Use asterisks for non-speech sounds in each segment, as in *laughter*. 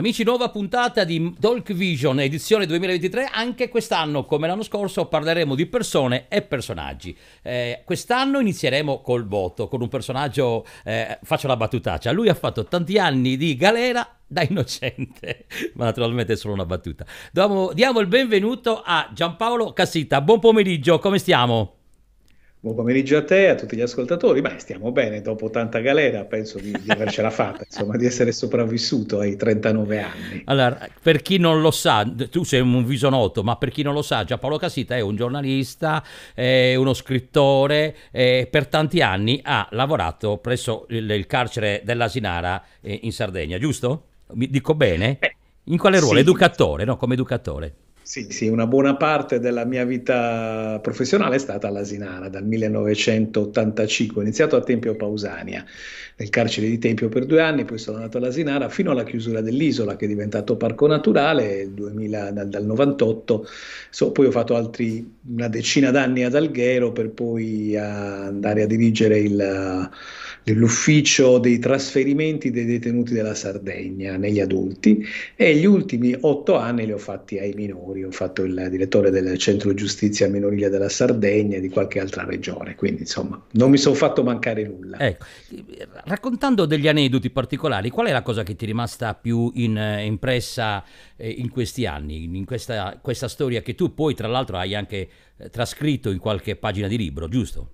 Amici, nuova puntata di Talk Vision, edizione 2023. Anche quest'anno, come l'anno scorso, parleremo di persone e personaggi. Eh, quest'anno inizieremo col voto, con un personaggio, eh, faccio la battutaccia, lui ha fatto tanti anni di galera da innocente, *laughs* ma naturalmente è solo una battuta. Diamo, diamo il benvenuto a Giampaolo Cassita. Buon pomeriggio, come stiamo? Buon pomeriggio a te, a tutti gli ascoltatori. Beh, stiamo bene, dopo tanta galera penso di, di avercela fatta, insomma, di essere sopravvissuto ai 39 anni. Allora, per chi non lo sa, tu sei un viso noto, ma per chi non lo sa, Giampaolo Casita è un giornalista, è uno scrittore, e per tanti anni ha lavorato presso il, il carcere dell'Asinara eh, in Sardegna, giusto? Mi dico bene? In quale ruolo? Sì. Educatore, no? Come educatore. Sì, sì, una buona parte della mia vita professionale è stata all'Asinara dal 1985. Ho iniziato a Tempio Pausania, nel carcere di Tempio per due anni, poi sono andato all'Asinara fino alla chiusura dell'isola che è diventato parco naturale 2000, dal, dal 98. So, poi ho fatto altri una decina d'anni ad Alghero per poi andare a dirigere il dell'ufficio dei trasferimenti dei detenuti della Sardegna negli adulti e gli ultimi otto anni li ho fatti ai minori, ho fatto il direttore del centro giustizia minorile della Sardegna e di qualche altra regione, quindi insomma non mi sono fatto mancare nulla. Ecco, raccontando degli aneddoti particolari, qual è la cosa che ti è rimasta più in, eh, impressa eh, in questi anni, in questa, questa storia che tu poi tra l'altro hai anche eh, trascritto in qualche pagina di libro, giusto?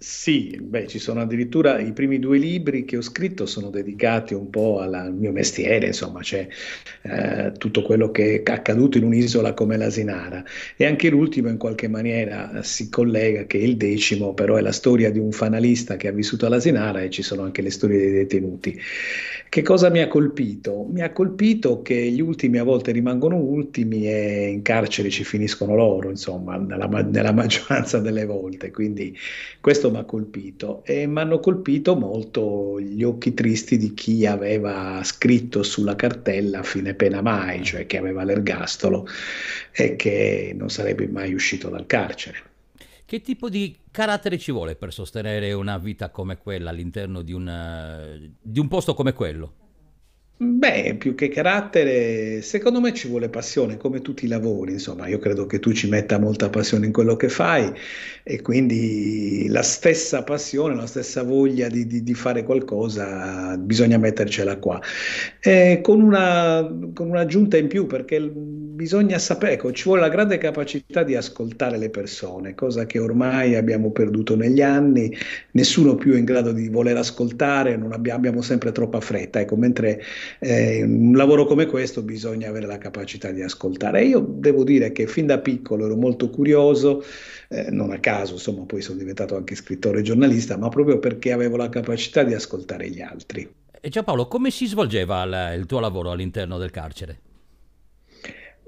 Sì, beh, ci sono addirittura i primi due libri che ho scritto sono dedicati un po' alla, al mio mestiere, insomma, c'è cioè, eh, tutto quello che è accaduto in un'isola come l'Asinara e anche l'ultimo in qualche maniera eh, si collega che è il decimo però è la storia di un fanalista che ha vissuto all'Asinara e ci sono anche le storie dei detenuti. Che cosa mi ha colpito? Mi ha colpito che gli ultimi a volte rimangono ultimi e in carcere ci finiscono loro, insomma, nella, nella *laughs* maggioranza delle volte, quindi questo questo mi ha colpito e mi hanno colpito molto gli occhi tristi di chi aveva scritto sulla cartella fine pena mai, cioè che aveva l'ergastolo e che non sarebbe mai uscito dal carcere. Che tipo di carattere ci vuole per sostenere una vita come quella all'interno di, una, eh, di un posto come quello? Beh, più che carattere, secondo me ci vuole passione, come tutti i lavori, insomma, io credo che tu ci metta molta passione in quello che fai e quindi la stessa passione, la stessa voglia di, di, di fare qualcosa, bisogna mettercela qua. Eh, con, una, con un'aggiunta in più, perché bisogna sapere, ecco, ci vuole la grande capacità di ascoltare le persone, cosa che ormai abbiamo perduto negli anni, nessuno più è in grado di voler ascoltare, abbiamo, abbiamo sempre troppa fretta, ecco, mentre eh, un lavoro come questo bisogna avere la capacità di ascoltare. Io devo dire che fin da piccolo ero molto curioso, eh, non a caso, insomma, poi sono diventato anche scrittore e giornalista, ma proprio perché avevo la capacità di ascoltare gli altri. E Giampaolo, come si svolgeva il, il tuo lavoro all'interno del carcere?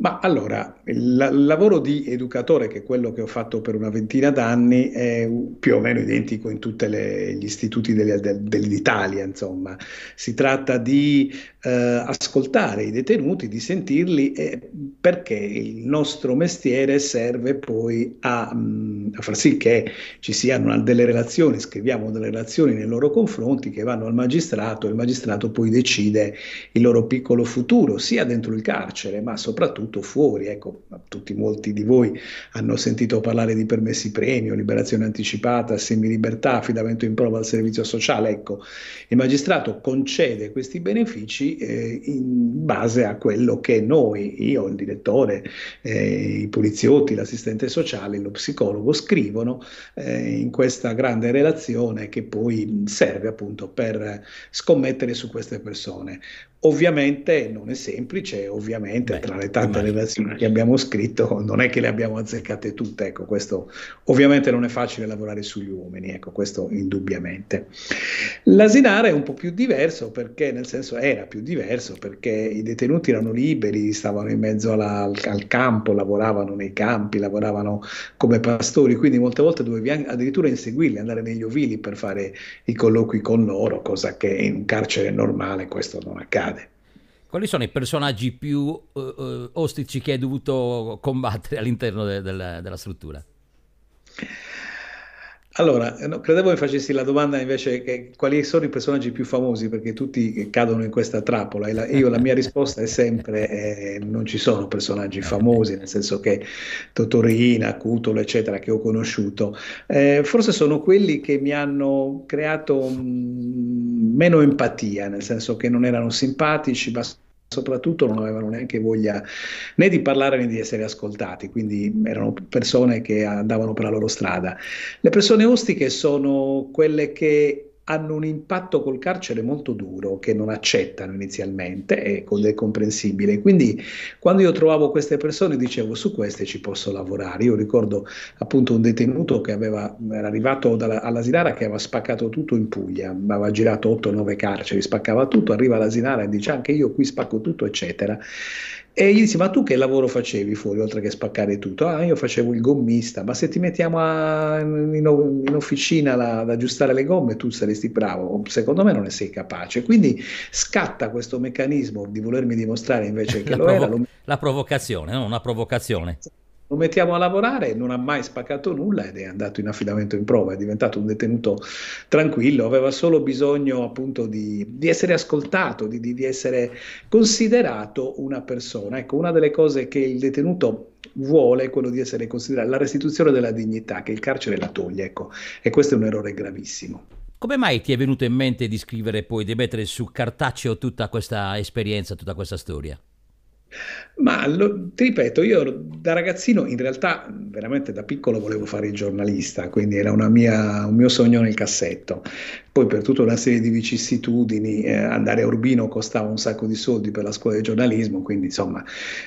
Ma allora, il lavoro di educatore, che è quello che ho fatto per una ventina d'anni, è più o meno identico in tutti gli istituti delle, dell'Italia, insomma. Si tratta di eh, ascoltare i detenuti, di sentirli, eh, perché il nostro mestiere serve poi a, mh, mm, a far sì che ci siano delle relazioni, scriviamo delle relazioni nei loro confronti che vanno al magistrato e il magistrato poi decide il loro piccolo futuro, sia dentro il carcere ma soprattutto fuori. Ecco, tutti molti di voi hanno sentito parlare di permessi premio, liberazione anticipata, semilibertà, affidamento in prova al servizio sociale. Ecco, il magistrato concede questi benefici eh, in base a quello che noi, io, il direttore, eh, i poliziotti, l'assistente sociale, lo psicologo scrivono eh, in questa grande relazione che poi serve appunto per scommettere su queste persone. Ovviamente non è semplice, ovviamente Beh, tra le tante immagino. relazioni che abbiamo scritto non è che le abbiamo azzeccate tutte, ecco questo ovviamente non è facile lavorare sugli uomini, ecco questo indubbiamente. L'asinare è un po' più diverso perché, nel senso era più diverso perché i detenuti erano liberi, stavano in mezzo alla, al, al, campo, lavoravano nei campi, lavoravano come pastori, quindi molte volte dovevi addirittura inseguirli, andare negli ovili per fare i colloqui con loro, cosa che in un carcere normale questo non accade quali sono i personaggi più uh, uh, ostici che hai dovuto combattere all'interno de- de- della struttura? Allora, eh, no, credevo mi facessi la domanda invece che, quali sono i personaggi più famosi, perché tutti cadono in questa trappola e la, io la mia risposta è sempre eh, non ci sono personaggi ah, famosi, nel senso che Totorina, Cutolo, eccetera, che ho conosciuto, eh, forse sono quelli che mi hanno creato mh, mm, meno empatia, nel senso che non erano simpatici, ma soprattutto non avevano neanche voglia né di parlare né di essere ascoltati, quindi erano persone che andavano per la loro strada. Le persone ostiche sono quelle che hanno un impatto col carcere molto duro che non accettano inizialmente e è comprensibile. Quindi quando io trovavo queste persone dicevo su queste ci posso lavorare. Io ricordo appunto un detenuto che aveva, era arrivato dalla, all'Asinara che aveva spaccato tutto in Puglia, aveva girato 8-9 carceri, spaccava tutto, arriva all'Asinara e dice anche io qui spacco tutto eccetera. E gli dissi, ma tu che lavoro facevi fuori, oltre che spaccare tutto? Ah, io facevo il gommista, ma se ti mettiamo a, in, in, officina la, ad aggiustare le gomme, tu saresti bravo, secondo me non ne sei capace. Quindi scatta questo meccanismo di volermi dimostrare invece che *laughs* la lo provo- era. Lo... La provocazione, no? una provocazione. Lo mettiamo a lavorare, non ha mai spaccato nulla ed è andato in affidamento in prova, è diventato un detenuto tranquillo, aveva solo bisogno appunto di, di essere ascoltato, di, di, di essere considerato una persona. Ecco, una delle cose che il detenuto vuole è quello di essere considerato, la restituzione della dignità che il carcere la toglie, ecco, e questo è un errore gravissimo. Come mai ti è venuto in mente di scrivere poi, di mettere su cartaceo tutta questa esperienza, tutta questa storia? Ma lo, ti ripeto, io da ragazzino in realtà veramente da piccolo volevo fare il giornalista, quindi era mia, un mio sogno nel cassetto. Poi per tutta una serie di vicissitudini eh, andare a Urbino costava un sacco di soldi per la scuola di giornalismo, quindi insomma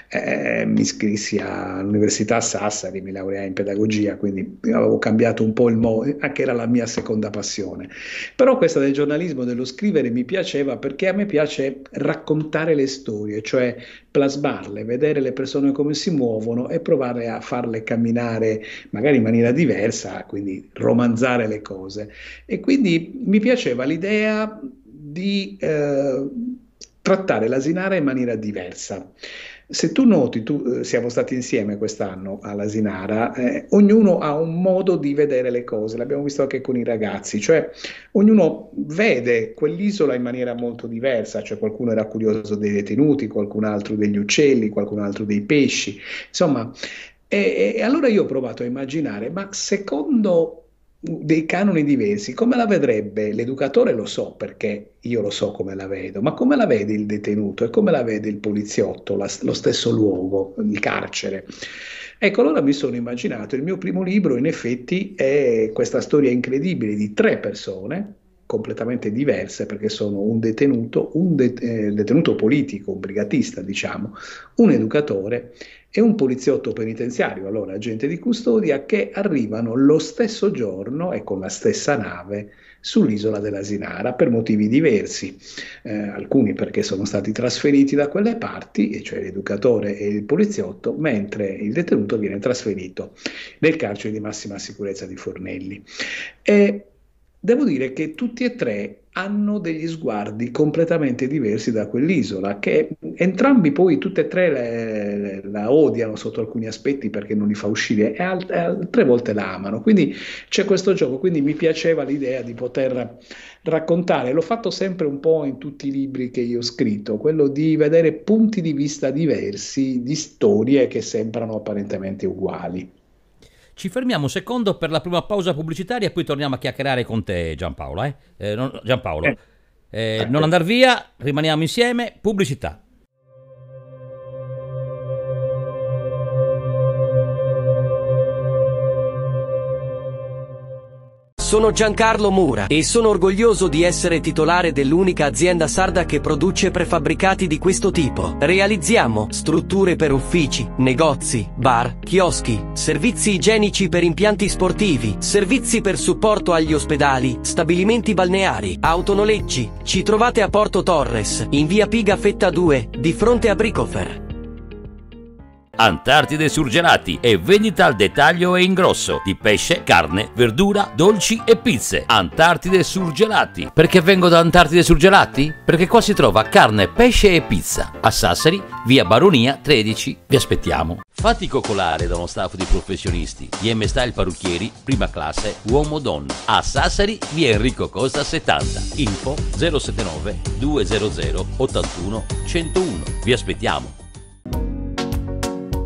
eh, mi iscrissi all'Università Sassari, mi laureai in pedagogia, quindi avevo cambiato un po' il modo, anche era la mia seconda passione. Però questa del giornalismo, dello scrivere mi piaceva perché a me piace raccontare le storie, cioè plasmarle, vedere le persone come si muovono e provare a farle camminare magari in maniera diversa, quindi romanzare le cose. E quindi mi piaceva l'idea di eh, trattare l'asinara in maniera diversa. Se tu noti, tu, eh, siamo stati insieme quest'anno all'Asinara, eh, ognuno ha un modo di vedere le cose, l'abbiamo visto anche con i ragazzi, cioè ognuno vede quell'isola in maniera molto diversa, cioè qualcuno era curioso dei detenuti, qualcun altro degli uccelli, qualcun altro dei pesci, insomma, e, e allora io ho provato a immaginare, ma secondo dei canoni diversi, come la vedrebbe l'educatore lo so perché io lo so come la vedo, ma come la vede il detenuto e come la vede il poliziotto, la, lo stesso luogo, il carcere. Ecco, allora mi sono immaginato, il mio primo libro in effetti è questa storia incredibile di tre persone completamente diverse perché sono un detenuto, un de- eh, detenuto politico, un brigatista diciamo, un educatore e un poliziotto penitenziario, allora agente di custodia, che arrivano lo stesso giorno e con la stessa nave sull'isola dell'Asinara per motivi diversi, eh, alcuni perché sono stati trasferiti da quelle parti, cioè l'educatore e il poliziotto, mentre il detenuto viene trasferito nel carcere di massima sicurezza di Fornelli. E Devo dire che tutti e tre hanno degli sguardi completamente diversi da quell'isola, che entrambi poi, tutte e tre, le, le, la odiano sotto alcuni aspetti perché non li fa uscire, e alt- altre volte la amano. Quindi c'è questo gioco, quindi mi piaceva l'idea di poter raccontare, l'ho fatto sempre un po' in tutti i libri che io ho scritto, quello di vedere punti di vista diversi di storie che sembrano apparentemente uguali. Ci fermiamo un secondo per la prima pausa pubblicitaria e poi torniamo a chiacchierare con te Giampaolo. Eh? Eh, non, Giampaolo, eh. Eh, eh. non andare via, rimaniamo insieme, pubblicità. Sono Giancarlo Mura e sono orgoglioso di essere titolare dell'unica azienda sarda che produce prefabbricati di questo tipo. Realizziamo strutture per uffici, negozi, bar, chioschi, servizi igienici per impianti sportivi, servizi per supporto agli ospedali, stabilimenti balneari, autonoleggi. Ci trovate a Porto Torres, in via Piga Fetta 2, di fronte a Bricofer. Antartide surgelati e vendita al dettaglio e in grosso di pesce, carne, verdura, dolci e pizze. Antartide surgelati. Perché vengo da Antartide surgelati? Perché qua si trova carne, pesce e pizza. A Sassari, via Baronia 13. Vi aspettiamo. Fatti coccolare da uno staff di professionisti. DM Style Parrucchieri, prima classe, uomo donna. A Sassari, via Enrico Costa 70. Info 079 200 81 101. Vi aspettiamo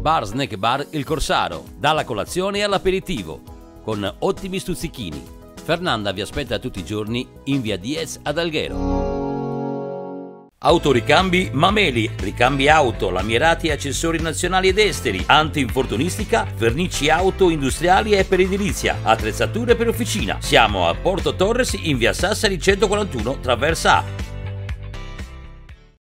bar Snack Bar Il Corsaro, dalla colazione all'aperitivo, con ottimi stuzzichini. Fernanda vi aspetta tutti i giorni in via Diez ad Alghero. Autoricambi Mameli, ricambi auto, lamierati e accessori nazionali ed esteri, antinfortunistica, vernici auto industriali e per edilizia, attrezzature per officina. Siamo a Porto Torres in via Sassari 141, traversa A.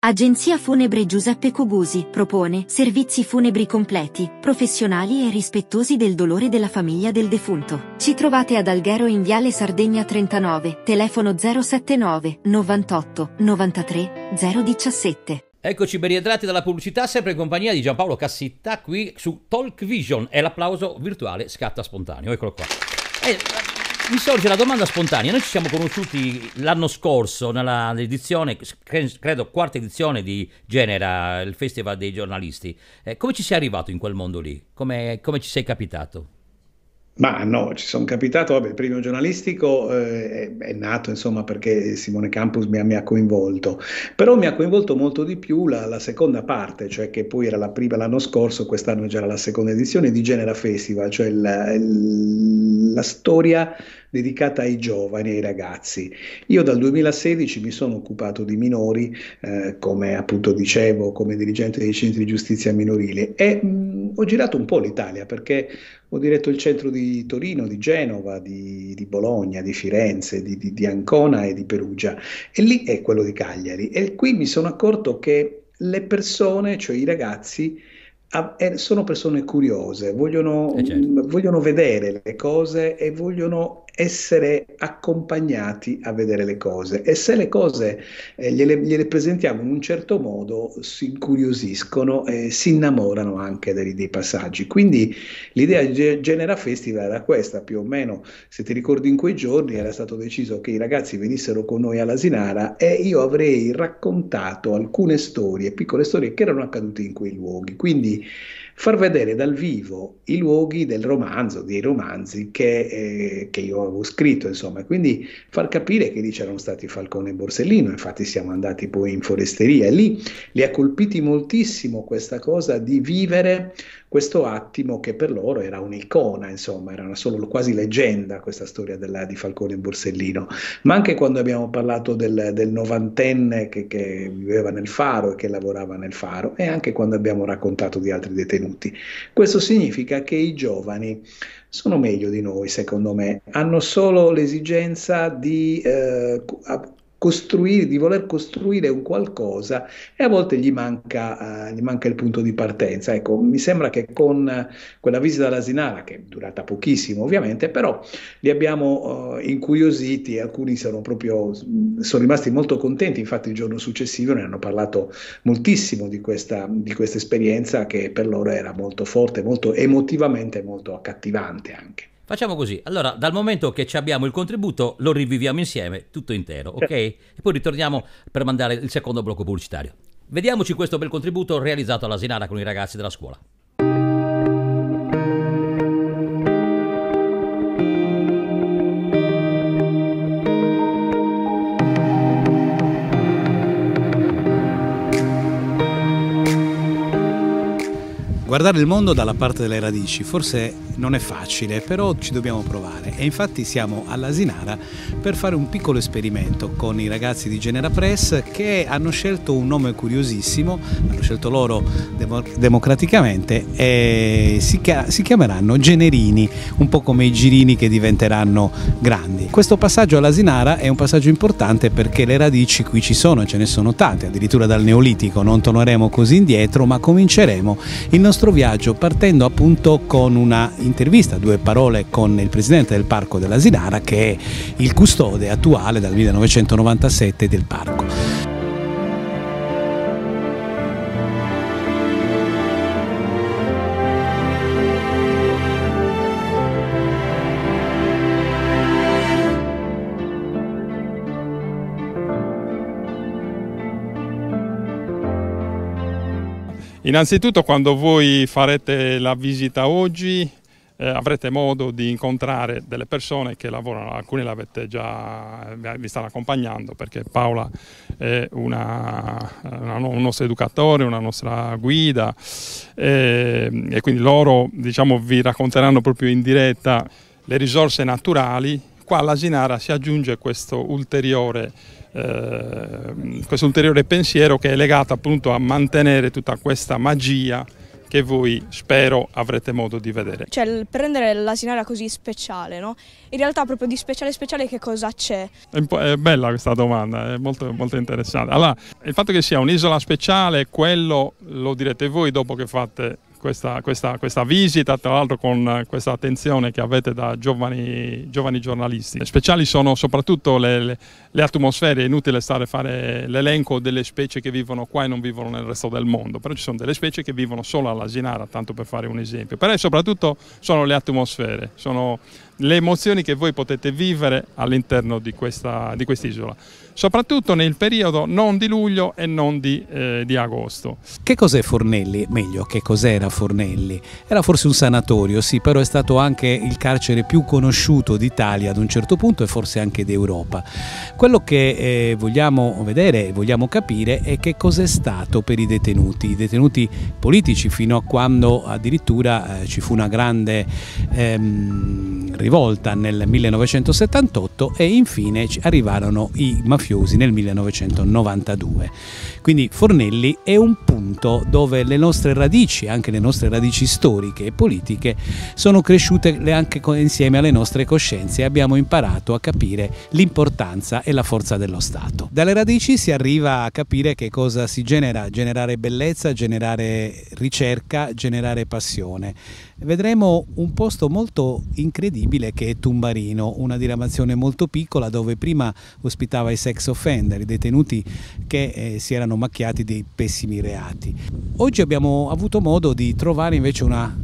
Agenzia Funebre Giuseppe Cugusi propone servizi funebri completi, professionali e rispettosi del dolore della famiglia del defunto. Ci trovate ad Alghero in Viale Sardegna 39, telefono 079 98 93 017. Eccoci ben rientrati dalla pubblicità, sempre in compagnia di Giampaolo Cassitta qui su Talk Vision e l'applauso virtuale scatta spontaneo. Eccolo qua. E eh, mi sorge la domanda spontanea. Noi ci siamo conosciuti l'anno scorso nella edizione, credo quarta edizione di Genera, il Festival dei giornalisti. Eh, come ci sei arrivato in quel mondo lì? Come, come ci sei capitato? Ma no, ci sono capitato, vabbè, il primo giornalistico eh, è, è nato insomma perché Simone Campus mi ha, mi ha, coinvolto, però mi ha coinvolto molto di più la, la, seconda parte, cioè che poi era la prima l'anno scorso, quest'anno già era la seconda edizione di Genera Festival, cioè la, la storia dedicata ai giovani e ai ragazzi. Io dal 2016 mi sono occupato di minori, eh, come appunto dicevo, come dirigente dei centri di giustizia minorile e mh, mm, ho girato un po' l'Italia perché ho diretto il centro di Torino, di Genova, di, di Bologna, di Firenze, di, di, di Ancona e di Perugia e lì è quello di Cagliari e qui mi sono accorto che le persone, cioè i ragazzi, eh, sono persone curiose, vogliono, eh, certo. Mm, vogliono, vedere le cose e vogliono essere accompagnati a vedere le cose e se le cose eh, gliele, gliele, presentiamo in un certo modo si incuriosiscono e si innamorano anche dei, dei passaggi. Quindi l'idea di Genera Festival era questa, più o meno se ti ricordi in quei giorni era stato deciso che i ragazzi venissero con noi alla Sinara e io avrei raccontato alcune storie, piccole storie che erano accadute in quei luoghi. Quindi far vedere dal vivo i luoghi del romanzo, dei romanzi che, eh, che io avevo scritto, insomma, quindi far capire che lì c'erano stati Falcone e Borsellino, infatti siamo andati poi in foresteria e lì li ha colpiti moltissimo questa cosa di vivere questo attimo che per loro era un'icona, insomma, era una solo quasi leggenda questa storia della, di Falcone e Borsellino. Ma anche quando abbiamo parlato del, del novantenne che, che, viveva nel faro e che lavorava nel faro, e anche quando abbiamo raccontato di altri detenuti. Questo significa che i giovani sono meglio di noi, secondo me, hanno solo l'esigenza di eh, costruire, di voler costruire un qualcosa e a volte gli manca, uh, gli manca il punto di partenza. Ecco, mi sembra che con eh, quella visita alla Sinara, che è durata pochissimo ovviamente, però li abbiamo uh, incuriositi e alcuni sono proprio, mm, sono rimasti molto contenti, infatti il giorno successivo ne hanno parlato moltissimo di questa, di questa esperienza che per loro era molto forte, molto emotivamente molto accattivante anche. Facciamo così, allora dal momento che abbiamo il contributo lo riviviamo insieme tutto intero, ok? E poi ritorniamo per mandare il secondo blocco pubblicitario. Vediamoci questo bel contributo realizzato all'Asinara con i ragazzi della scuola. Guardare il mondo dalla parte delle radici forse non è facile, però ci dobbiamo provare e infatti siamo all'Asinara per fare un piccolo esperimento con i ragazzi di Genera Press che hanno scelto un nome curiosissimo, hanno scelto loro democraticamente e si, si chiameranno Generini, un po' come i girini che diventeranno grandi. Questo passaggio all'Asinara è un passaggio importante perché le radici qui ci sono, ce ne sono tante, addirittura dal Neolitico, non torneremo così indietro ma cominceremo il nostro nostro viaggio partendo appunto con una intervista, due parole con il presidente del Parco dell'Asinara che è il custode attuale dal 1997 del parco. Innanzitutto quando voi farete la visita oggi eh, avrete modo di incontrare delle persone che lavorano, alcune l'avete già, eh, vi stanno accompagnando perché Paola è una, una, un nostro educatore, una nostra guida eh, e quindi loro diciamo, vi racconteranno proprio in diretta le risorse naturali. Qua Ginara si aggiunge questo ulteriore Ehm, questo ulteriore pensiero che è legato appunto a mantenere tutta questa magia che voi spero avrete modo di vedere. Cioè il prendere l'asinara così speciale, no? In realtà proprio di speciale speciale che cosa c'è? È, è, bella questa domanda, è molto, molto interessante. Allora, il fatto che sia un'isola speciale, quello lo direte voi dopo che fate questa, questa, questa, visita, tra l'altro con eh, questa attenzione che avete da giovani, giovani giornalisti. Le speciali sono soprattutto le, le, le, atmosfere, è inutile stare a fare l'elenco delle specie che vivono qua e non vivono nel resto del mondo, però ci sono delle specie che vivono solo all'Asinara, tanto per fare un esempio, però soprattutto sono le atmosfere, sono le emozioni che voi potete vivere all'interno di quest'isola, quest soprattutto nel periodo non di luglio e non di, eh, di agosto. Che cos'è Fornelli? Meglio, che cos'era Fornelli? Era forse un sanatorio, sì, però è stato anche il carcere più conosciuto d'Italia ad un certo punto e forse anche d'Europa. Quello che eh, vogliamo vedere e vogliamo capire è che cos'è stato per i detenuti, i detenuti politici, fino a quando addirittura eh, ci fu una grande ehm, rivolta nel 1978 e infine arrivarono i mafiosi nel 1992. Quindi Fornelli è un punto dove le nostre radici, anche le nostre radici storiche e politiche, sono cresciute anche insieme alle nostre coscienze e abbiamo imparato a capire l'importanza e la forza dello Stato. Dalle radici si arriva a capire che cosa si genera, generare bellezza, generare ricerca, generare passione. Vedremo un posto molto incredibile che è Tumbarino, una diramazione molto piccola dove prima ospitava i sex offender, i detenuti che eh, si erano macchiati dei pessimi reati. Oggi abbiamo avuto modo di trovare invece una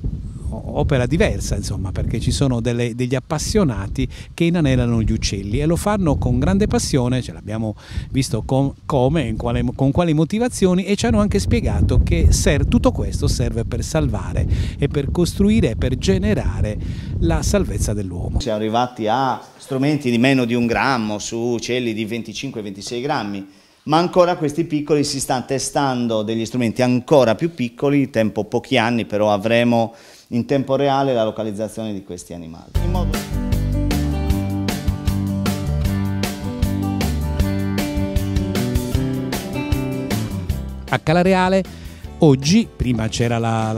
opera diversa, insomma, perché ci sono delle, degli appassionati che inanellano gli uccelli e lo fanno con grande passione, ce l'abbiamo visto com, come, quale, con quali motivazioni e ci hanno anche spiegato che ser, tutto questo serve per salvare e per costruire e per generare la salvezza dell'uomo. Siamo arrivati a strumenti di meno di un grammo su uccelli di 25-26 grammi ma ancora questi piccoli si stanno testando degli strumenti ancora più piccoli, in tempo pochi anni, però avremo in tempo reale la localizzazione di questi animali. A Calareale oggi, prima c'era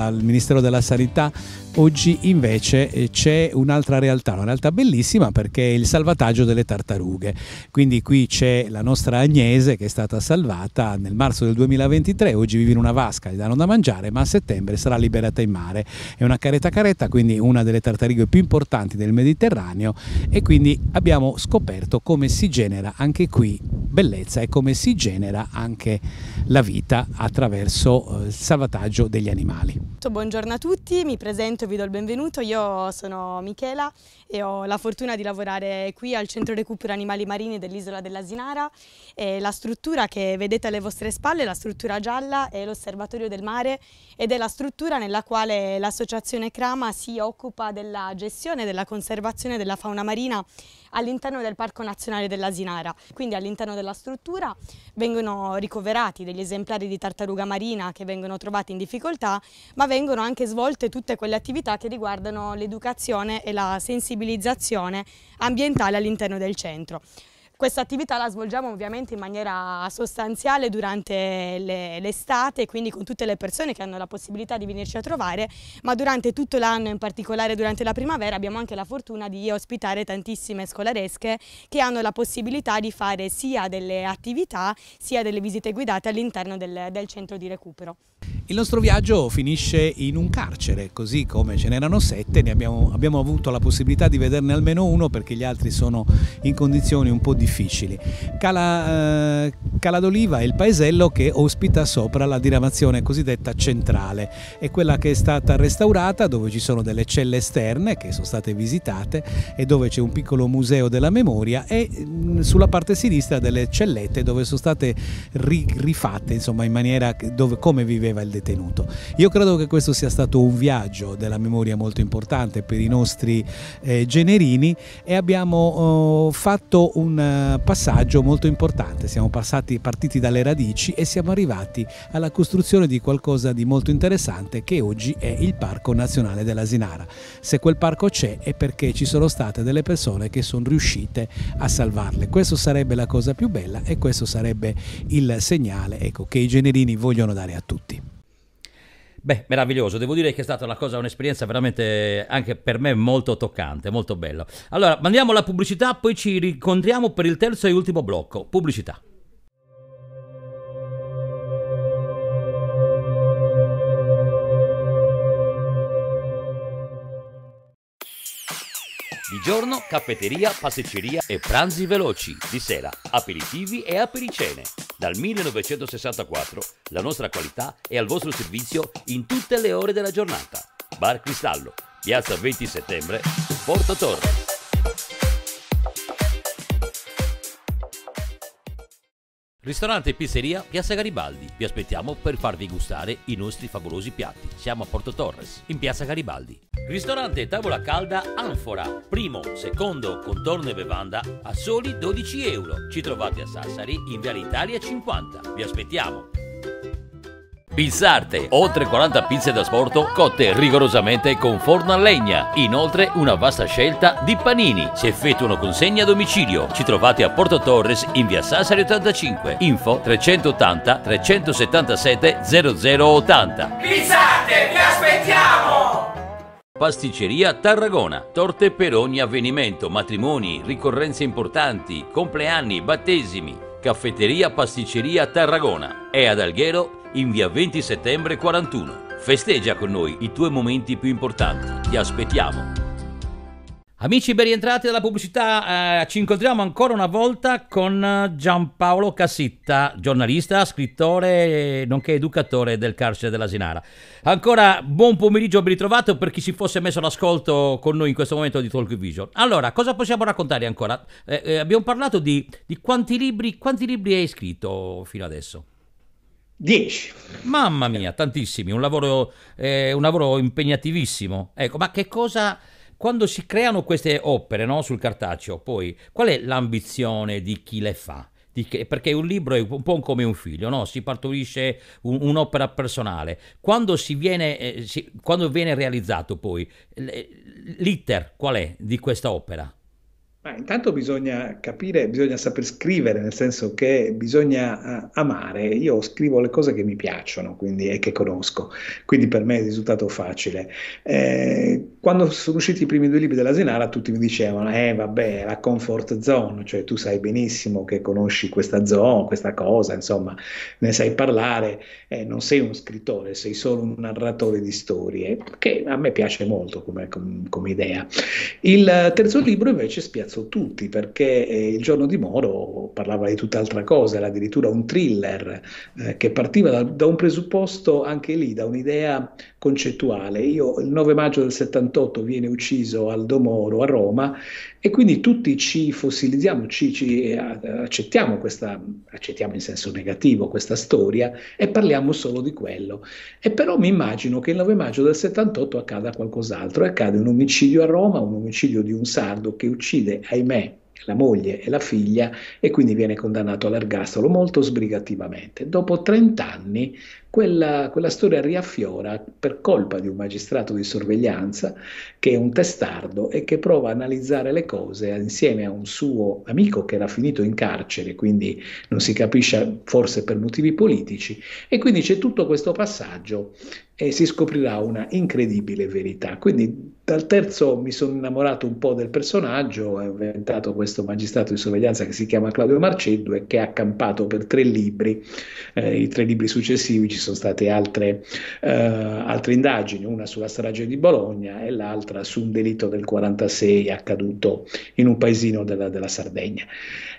il Ministero della Sanità, Oggi invece eh, c'è un'altra realtà, una realtà bellissima perché è il salvataggio delle tartarughe. Quindi qui c'è la nostra Agnese che è stata salvata nel marzo del 2023, oggi vive in una vasca, gli danno da mangiare, ma a settembre sarà liberata in mare. È una careta careta, quindi una delle tartarughe più importanti del Mediterraneo e quindi abbiamo scoperto come si genera anche qui bellezza e come si genera anche la vita attraverso eh, il salvataggio degli animali. Buongiorno a tutti, mi presento vi do il benvenuto, io sono Michela e ho la fortuna di lavorare qui al Centro Recupero Animali Marini dell'Isola dell'Asinara. la struttura che vedete alle vostre spalle, la struttura gialla, è l'Osservatorio del Mare ed è la struttura nella quale l'associazione Crama si occupa della gestione e della conservazione della fauna marina all'interno del Parco Nazionale dell'Asinara. Quindi all'interno della struttura vengono ricoverati degli esemplari di tartaruga marina che vengono trovati in difficoltà, ma vengono anche svolte tutte quelle attività che riguardano l'educazione e la sensibilità sensibilizzazione ambientale all'interno del centro. Questa attività la svolgiamo ovviamente in maniera sostanziale durante l'estate, le, quindi con tutte le persone che hanno la possibilità di venirci a trovare, ma durante tutto l'anno, in particolare durante la primavera, abbiamo anche la fortuna di ospitare tantissime scolaresche che hanno la possibilità di fare sia delle attività sia delle visite guidate all'interno del, del centro di recupero. Il nostro viaggio finisce in un carcere, così come ce n'erano sette, ne abbiamo, abbiamo, avuto la possibilità di vederne almeno uno perché gli altri sono in condizioni un po' difficili. Cala, eh, Caladoliva è il paesello che ospita sopra la diramazione cosiddetta centrale, è quella che è stata restaurata dove ci sono delle celle esterne che sono state visitate e dove c'è un piccolo museo della memoria e mh, mm, sulla parte sinistra delle cellette dove sono state rifatte insomma in maniera dove, come viveva aveva il detenuto. Io credo che questo sia stato un viaggio della memoria molto importante per i nostri eh, generini e abbiamo eh, fatto un eh, passaggio molto importante, siamo passati, partiti dalle radici e siamo arrivati alla costruzione di qualcosa di molto interessante che oggi è il Parco Nazionale dell'Asinara. Se quel parco c'è è perché ci sono state delle persone che sono riuscite a salvarle. Questo sarebbe la cosa più bella e questo sarebbe il segnale ecco, che i generini vogliono dare a tutti. Beh, meraviglioso, devo dire che è stata una cosa, un'esperienza veramente anche per me molto toccante, molto bella. Allora, mandiamo la pubblicità, poi ci rincontriamo per il terzo e ultimo blocco. Pubblicità. Di giorno caffetteria, pasticceria e pranzi veloci. Di sera aperitivi e apericene. Dal 1964 la nostra qualità è al vostro servizio in tutte le ore della giornata. Bar Cristallo, Piazza 20 Settembre, Porto Torre. Ristorante e pizzeria Piazza Garibaldi. Vi aspettiamo per farvi gustare i nostri favolosi piatti. Siamo a Porto Torres, in Piazza Garibaldi. Ristorante e tavola calda Anfora. Primo, secondo, contorno e bevanda a soli 12 euro. Ci trovate a Sassari in Via Italia 50. Vi aspettiamo. Pizzarte, oltre 40 pizze da sporto cotte rigorosamente con forno a legna. Inoltre una vasta scelta di panini. Si effettuano consegne a domicilio. Ci trovate a Porto Torres in via Sassari 85. Info 380 377 0080. Pizzarte, vi aspettiamo! Pasticceria Tarragona. Torte per ogni avvenimento, matrimoni, ricorrenze importanti, compleanni, battesimi. Caffetteria Pasticceria Tarragona. È ad Alghero in via 20 settembre 41. Festeggia con noi i tuoi momenti più importanti. Ti aspettiamo! Amici ben rientrati dalla pubblicità, eh, ci incontriamo ancora una volta con Giampaolo Cassitta, giornalista, scrittore nonché educatore del carcere della Sinara. Ancora buon pomeriggio, ben ritrovato per chi si fosse messo all'ascolto con noi in questo momento di Talk Vision. Allora, cosa possiamo raccontare ancora? Eh, eh, abbiamo parlato di, di quanti, libri, quanti libri hai scritto fino adesso? 10. Mamma mia, tantissimi, un lavoro, eh, un lavoro impegnativissimo. Ecco, ma che cosa, quando si creano queste opere no, sul cartaceo, poi qual è l'ambizione di chi le fa? Che, perché un libro è un po' come un figlio, no? si partorisce un, un'opera personale. Quando, viene, eh, si, quando viene realizzato poi, l'iter qual è di questa opera? Ma intanto bisogna capire, bisogna saper scrivere, nel senso che bisogna eh, amare. Io scrivo le cose che mi piacciono quindi, e che conosco, quindi per me è risultato facile. Eh, quando sono usciti i primi due libri della Senara, tutti mi dicevano: Eh, vabbè, la comfort zone, cioè tu sai benissimo che conosci questa zona, questa cosa, insomma, ne sai parlare. Eh, non sei uno scrittore, sei solo un narratore di storie, che a me piace molto come, come, come idea. Il terzo libro invece spiazzò tutti perché eh, il giorno di Moro parlava di tutt'altra cosa, era addirittura un thriller eh, che partiva da, da un presupposto anche lì, da un'idea concettuale. Io il 9 maggio del 71 1948 viene ucciso Aldo Moro a Roma e quindi tutti ci fossilizziamo, ci, ci eh, accettiamo, questa, accettiamo in senso negativo questa storia e parliamo solo di quello. E però mi immagino che il 9 maggio del 78 accada qualcos'altro accade un omicidio a Roma, un omicidio di un sardo che uccide, ahimè, la moglie e la figlia e quindi viene condannato all'ergastolo molto sbrigativamente. Dopo 30 anni quella, quella, storia riaffiora per colpa di un magistrato di sorveglianza che è un testardo e che prova a analizzare le cose insieme a un suo amico che era finito in carcere, quindi non si capisce forse per motivi politici, e quindi c'è tutto questo passaggio e si scoprirà una incredibile verità. Quindi dal terzo mi sono innamorato un po' del personaggio, è inventato questo magistrato di sorveglianza che si chiama Claudio Marceddu e che ha accampato per tre libri, eh, i tre libri successivi ci sono sono state altre, eh, altre indagini, una sulla strage di Bologna e l'altra su un delitto del 46 accaduto in un paesino della, della Sardegna.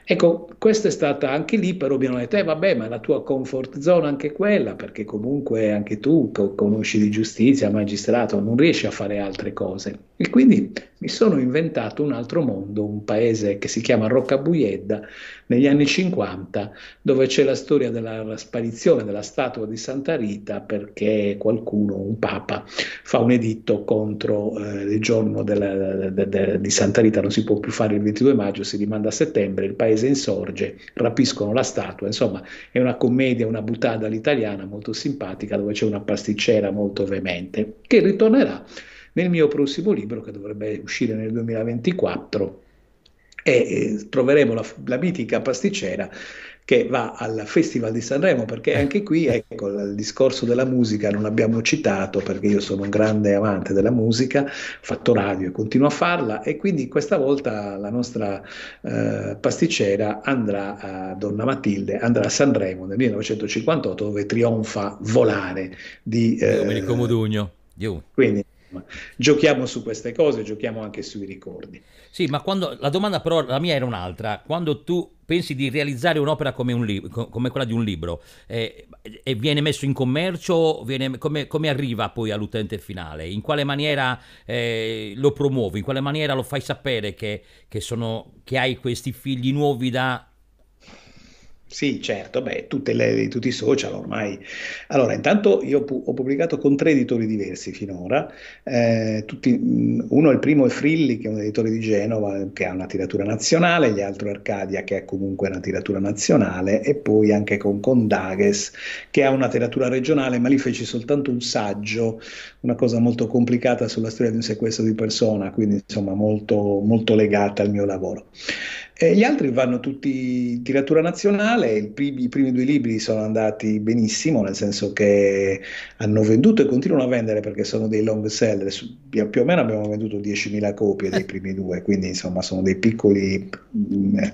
Ecco, questa è stata anche lì però mi hanno detto, eh vabbè, ma la tua comfort zone anche quella, perché comunque anche tu conosci di giustizia, magistrato, non riesci a fare altre cose. E quindi mi sono inventato un altro mondo, un paese che si chiama Roccabuiedda, negli anni 50, dove c'è la storia della sparizione della statua di Santa Rita perché qualcuno, un papa, fa un editto contro eh, il giorno della, de, de, de, di Santa Rita, non si può più fare il 22 maggio, si rimanda a settembre, il paese paese insorge, rapiscono la statua, insomma è una commedia, una buttata all'italiana molto simpatica dove c'è una pasticcera molto veemente che ritornerà nel mio prossimo libro che dovrebbe uscire nel 2024 e eh, troveremo la, la mitica pasticcera che va al Festival di Sanremo, perché eh. anche qui eh. ecco il discorso della musica non abbiamo citato perché io sono un grande amante della musica, ho fatto radio e continuo a farla e quindi questa volta la nostra eh, pasticcera andrà a Donna Matilde, andrà a Sanremo nel 1958 dove trionfa Volare di eh, Domenico Modugno. Quindi insomma, giochiamo su queste cose, giochiamo anche sui ricordi. Sì, ma quando, la domanda però, la mia era un'altra, quando tu pensi di realizzare un'opera come, un li- come quella di un libro eh, e viene messo in commercio, viene, come, come, arriva poi all'utente finale? In quale maniera eh, lo promuovi? In quale maniera lo fai sapere che, che, sono, che hai questi figli nuovi da sì, certo, beh, le, tutti i social ormai. Allora, intanto io pu- ho pubblicato con tre editori diversi finora, eh, tutti, uno il primo è Frilli, che è un editore di Genova che ha una tiratura nazionale, gli altri Arcadia che ha comunque una tiratura nazionale e poi anche con Condages che ha una tiratura regionale, ma lì feci soltanto un saggio, una cosa molto complicata sulla storia di un sequestro di persona, quindi insomma molto, molto legata al mio lavoro. E eh, gli altri vanno tutti di tiratura nazionale, primi, i primi due libri sono andati benissimo, nel senso che hanno venduto e continuano a vendere perché sono dei long seller, più o meno abbiamo venduto 10.000 copie dei eh. primi due, quindi insomma sono dei piccoli mh, mm, eh,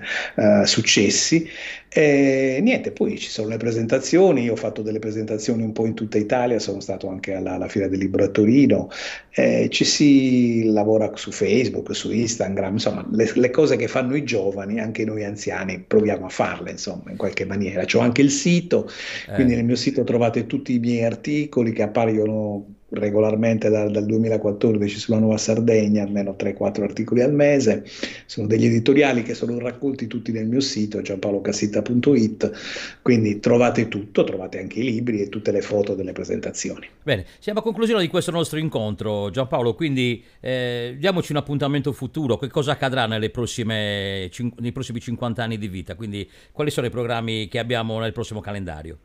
uh, successi. E niente, poi ci sono le presentazioni, io ho fatto delle presentazioni un po' in tutta Italia, sono stato anche alla, alla Fiera del Libro a Torino, eh, ci si lavora su Facebook, su Instagram, insomma le, le, cose che fanno i giovani, anche noi anziani proviamo a farle insomma in qualche maniera. ho anche il sito, eh. quindi nel mio sito trovate tutti i miei articoli che appaiono regolarmente dal, dal 2014 sulla Nuova Sardegna, almeno 3-4 articoli al mese, sono degli editoriali che sono raccolti tutti nel mio sito giampaolocassita.it, quindi trovate tutto, trovate anche i libri e tutte le foto delle presentazioni. Bene, siamo a conclusione di questo nostro incontro Giampaolo, quindi eh, diamoci un appuntamento futuro, che cosa accadrà prossime, cin- nei prossimi 50 anni di vita, quindi quali sono i programmi che abbiamo nel prossimo calendario?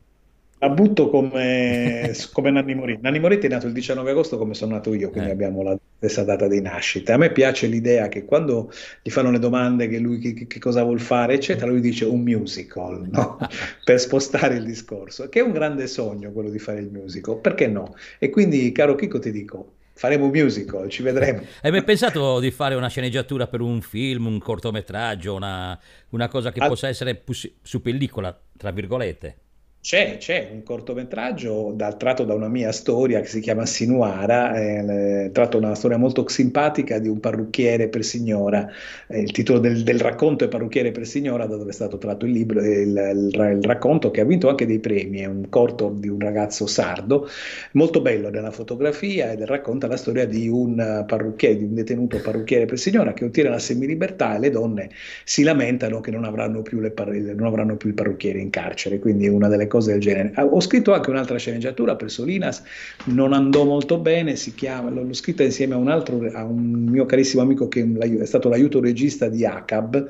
La butto come, come Nanni Moretti. Nanni Moretti è nato il 19 agosto come sono nato io, quindi eh. abbiamo la stessa data di nascita. A me piace l'idea che quando gli fanno le domande che lui che, che cosa vuol fare, eccetera, lui dice un musical, no? *laughs* per spostare il discorso, che è un grande sogno quello di fare il musical, perché no? E quindi, caro Chico, ti dico, faremo un musical, ci vedremo. Eh, hai mai pensato di fare una sceneggiatura per un film, un cortometraggio, una, una cosa che ah. possa essere su pellicola, tra virgolette? C'è, c'è, un cortometraggio dal, tratto da una mia storia che si chiama Sinuara, eh, tratto da una storia molto simpatica di un parrucchiere per signora. Eh, il titolo del, del, racconto è Parrucchiere per signora, da dove è stato tratto il, libro, eh, il, il, il racconto che ha vinto anche dei premi. È un corto di un ragazzo sardo, molto bello nella fotografia e racconta la storia di un parrucchiere, di un detenuto parrucchiere per signora che ottiene la semilibertà e le donne si lamentano che non avranno più, par- non avranno più il parrucchiere in carcere. Quindi una delle cose del genere. Ah, ho scritto anche un'altra sceneggiatura per Solinas, non andò molto bene, chiama, l'ho scritta insieme a un altro, a un mio carissimo amico che è stato l'aiuto regista di ACAB.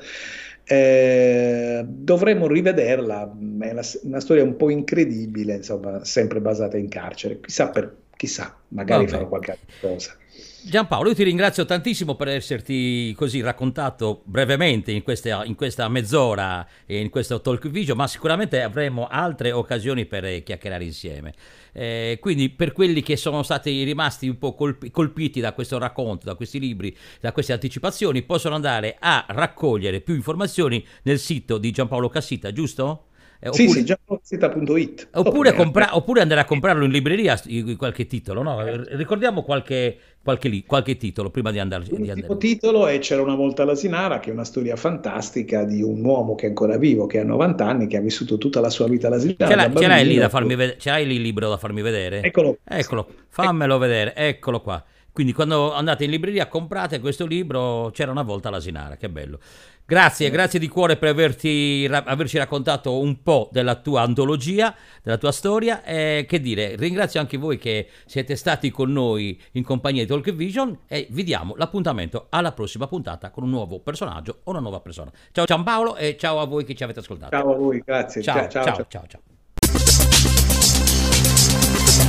Eh, dovremmo rivederla, è una, una, storia un po' incredibile, insomma, sempre basata in carcere, chissà, per, chissà magari Vabbè. farò qualche cosa. Giampaolo, io ti ringrazio tantissimo per esserti così raccontato brevemente in questa, in questa mezz'ora e in questo talk video, ma sicuramente avremo altre occasioni per eh, chiacchierare insieme. Eh, quindi per quelli che sono stati rimasti un po' colp- colpiti da questo racconto, da questi libri, da queste anticipazioni, possono andare a raccogliere più informazioni nel sito di Giampaolo Cassita, giusto? Eh, oppure, sì, sì, giapponzita.it. Oppure, compra- oppure andare a comprarlo in libreria, qualche titolo, no? Ricordiamo qualche, qualche, li- qualche titolo prima di andare. Il primo titolo è C'era una volta la Sinara, che è una storia fantastica di un uomo che è ancora vivo, che ha 90 anni, che ha vissuto tutta la sua vita alla Sinara. Ce l'hai lì da farmi vedere? Ce l'hai lì il libro da farmi vedere? Eccolo. Eccolo, fammelo ecco. vedere, eccolo qua. Quindi quando andate in libreria comprate questo libro, c'era una volta l'asinara, che bello. Grazie, sì. grazie di cuore per averti, averci raccontato un po' della tua antologia, della tua storia. E che dire, ringrazio anche voi che siete stati con noi in compagnia di Talk Vision e vi diamo l'appuntamento alla prossima puntata con un nuovo personaggio o una nuova persona. Ciao Giampaolo e ciao a voi che ci avete ascoltato. Ciao a voi, grazie. ciao, ciao. ciao, ciao. ciao, ciao.